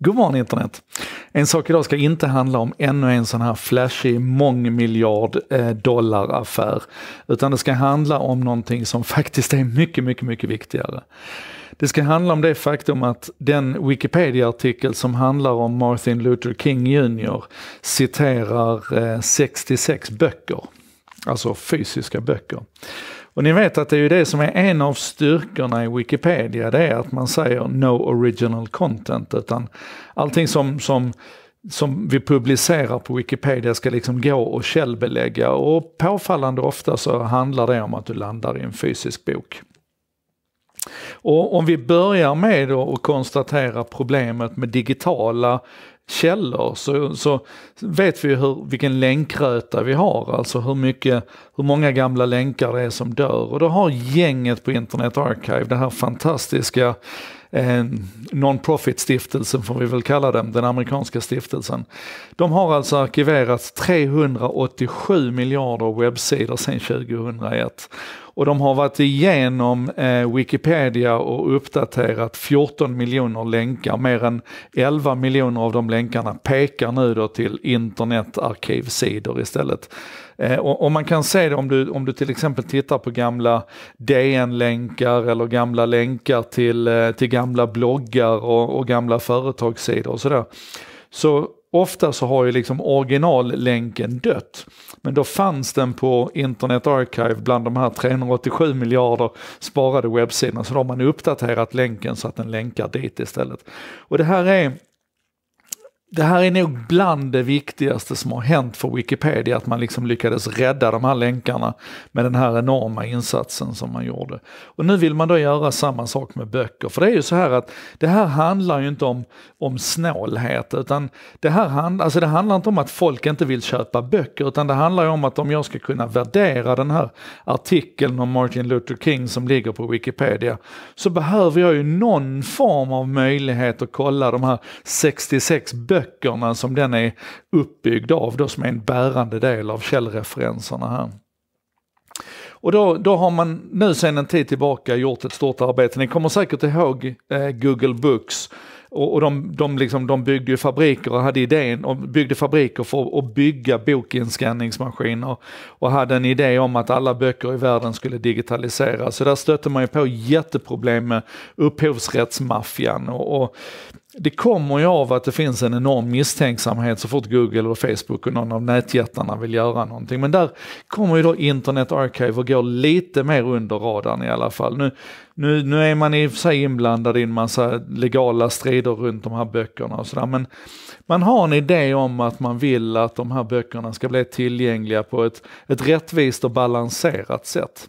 God morgon internet! En sak idag ska inte handla om ännu en sån här flashig mångmiljard eh, dollar Utan det ska handla om någonting som faktiskt är mycket, mycket, mycket viktigare. Det ska handla om det faktum att den Wikipedia-artikel som handlar om Martin Luther King Jr citerar 66 eh, böcker. Alltså fysiska böcker. Och ni vet att det är ju det som är en av styrkorna i Wikipedia, det är att man säger no original content, utan allting som, som som vi publicerar på Wikipedia ska liksom gå och källbelägga och påfallande ofta så handlar det om att du landar i en fysisk bok. Och om vi börjar med att konstatera problemet med digitala källor så, så vet vi hur, vilken länkröta vi har, alltså hur, mycket, hur många gamla länkar det är som dör. Och då har gänget på Internet Archive det här fantastiska eh, non-profit-stiftelsen får vi väl kalla den, den amerikanska stiftelsen. De har alltså arkiverat 387 miljarder webbsidor sedan 2001. Och de har varit igenom eh, Wikipedia och uppdaterat 14 miljoner länkar. Mer än 11 miljoner av de länkarna pekar nu då till internetarkivsidor istället. Eh, och, och, man kan se det om du, om du till exempel tittar på gamla DN-länkar eller gamla länkar till, eh, till gamla bloggar och, och gamla företagssidor och sådär. Så ofta så har ju liksom originallänken dött. Men då fanns den på Internet Archive bland de här 387 miljarder sparade webbsidorna. Så då har man uppdaterat länken så att den länkar dit istället. Och det här är det här är nog bland det viktigaste som har hänt för Wikipedia, att man liksom lyckades rädda de här länkarna med den här enorma insatsen som man gjorde. Och nu vill man då göra samma sak med böcker, för det är ju så här att det här handlar ju inte om, om snålhet, utan det här hand, alltså det handlar inte om att folk inte vill köpa böcker, utan det handlar ju om att om jag ska kunna värdera den här artikeln om Martin Luther King som ligger på Wikipedia, så behöver jag ju någon form av möjlighet att kolla de här 66 böckerna böckerna som den är uppbyggd av, då, som är en bärande del av källreferenserna här. Och då, då har man nu sedan en tid tillbaka gjort ett stort arbete. Ni kommer säkert ihåg eh, Google Books och, och de, de, liksom, de byggde ju fabriker och hade idén och byggde fabriker för att bygga bokinskanningsmaskiner och hade en idé om att alla böcker i världen skulle digitaliseras. Så där stötte man ju på jätteproblem med upphovsrättsmaffian och, och det kommer ju av att det finns en enorm misstänksamhet så fort Google och Facebook och någon av nätjättarna vill göra någonting. Men där kommer ju då Internet Archive och går lite mer under radarn i alla fall. Nu, nu, nu är man i och för sig inblandad i en massa legala strider runt de här böckerna och sådär. Men man har en idé om att man vill att de här böckerna ska bli tillgängliga på ett, ett rättvist och balanserat sätt.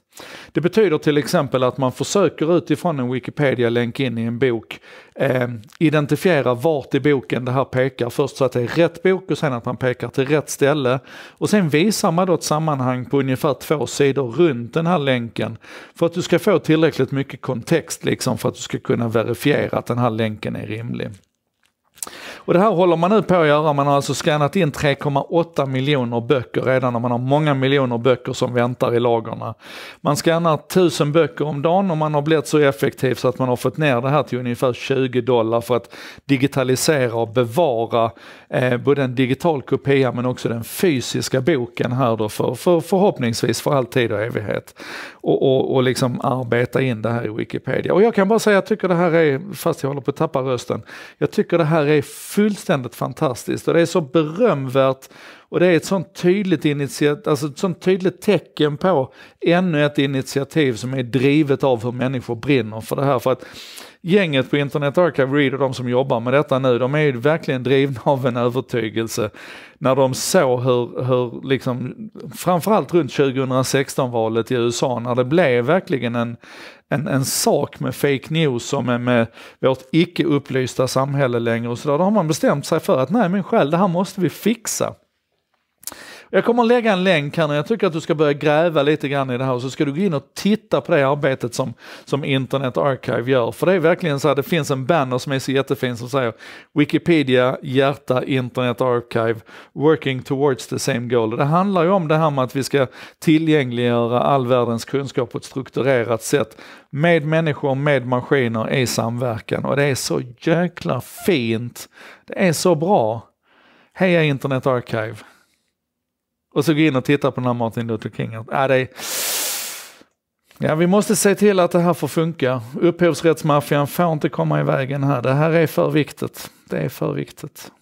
Det betyder till exempel att man försöker utifrån en Wikipedia-länk in i en bok eh, identifiera vart i boken det här pekar. Först så att det är rätt bok och sen att man pekar till rätt ställe. Och sen visar man då ett sammanhang på ungefär två sidor runt den här länken. För att du ska få tillräckligt mycket kontext liksom för att du ska kunna verifiera att den här länken är rimlig. Och det här håller man nu på att göra. Man har alltså skannat in 3,8 miljoner böcker redan och man har många miljoner böcker som väntar i lagorna. Man skannar 1000 böcker om dagen och man har blivit så effektiv så att man har fått ner det här till ungefär 20 dollar för att digitalisera och bevara eh, både en digital kopia men också den fysiska boken här då för, för förhoppningsvis för all tid och evighet. Och, och, och liksom arbeta in det här i Wikipedia. Och jag kan bara säga, jag tycker det här är, fast jag håller på att tappa rösten, jag tycker det här är fullständigt fantastiskt och det är så berömvärt och det är ett sånt tydligt, initiat alltså ett sånt tydligt tecken på ännu ett initiativ som är drivet av hur människor brinner för det här. För att gänget på Internet Archive Read och de som jobbar med detta nu, de är ju verkligen drivna av en övertygelse. När de såg hur, hur liksom, framförallt runt 2016-valet i USA, när det blev verkligen en, en, en sak med fake news som är med vårt icke upplysta samhälle längre och sådär, då har man bestämt sig för att nej men själv, det här måste vi fixa. Jag kommer att lägga en länk här nu. Jag tycker att du ska börja gräva lite grann i det här och så ska du gå in och titta på det arbetet som, som Internet Archive gör. För det är verkligen så här, det finns en banner som är så jättefin som säger Wikipedia, hjärta, Internet Archive, working towards the same goal. Det handlar ju om det här med att vi ska tillgängliggöra all världens kunskap på ett strukturerat sätt med människor, med maskiner i samverkan. Och det är så jäkla fint. Det är så bra. Heja Internet Archive! Och så gå in och titta på den här Martin Luther King. Äh, det är... Ja, vi måste se till att det här får funka. Upphovsrättsmaffian får inte komma i vägen här. Det här är för viktigt. Det är för viktigt.